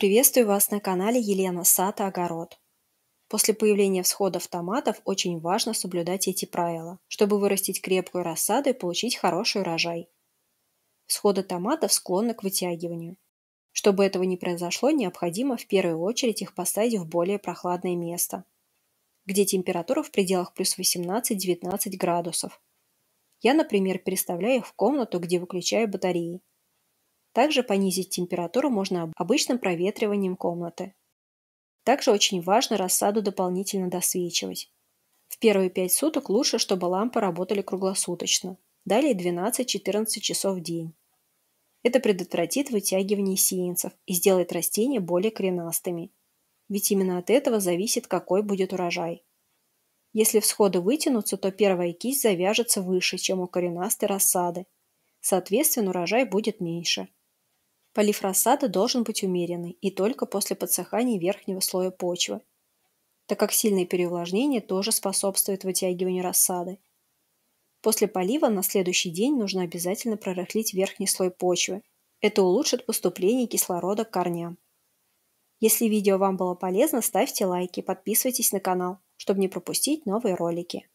Приветствую вас на канале Елена Сата Огород. После появления всходов томатов очень важно соблюдать эти правила, чтобы вырастить крепкую рассаду и получить хороший урожай. Всходы томатов склонны к вытягиванию. Чтобы этого не произошло, необходимо в первую очередь их поставить в более прохладное место, где температура в пределах плюс 18-19 градусов. Я, например, переставляю их в комнату, где выключаю батареи, также понизить температуру можно обычным проветриванием комнаты. Также очень важно рассаду дополнительно досвечивать. В первые 5 суток лучше, чтобы лампы работали круглосуточно. Далее 12-14 часов в день. Это предотвратит вытягивание сеянцев и сделает растения более коренастыми. Ведь именно от этого зависит, какой будет урожай. Если всходы вытянутся, то первая кисть завяжется выше, чем у коренастой рассады. Соответственно, урожай будет меньше. Полив рассады должен быть умеренный и только после подсыхания верхнего слоя почвы, так как сильное переувлажнение тоже способствует вытягиванию рассады. После полива на следующий день нужно обязательно прорыхлить верхний слой почвы. Это улучшит поступление кислорода к корням. Если видео вам было полезно, ставьте лайки, подписывайтесь на канал, чтобы не пропустить новые ролики.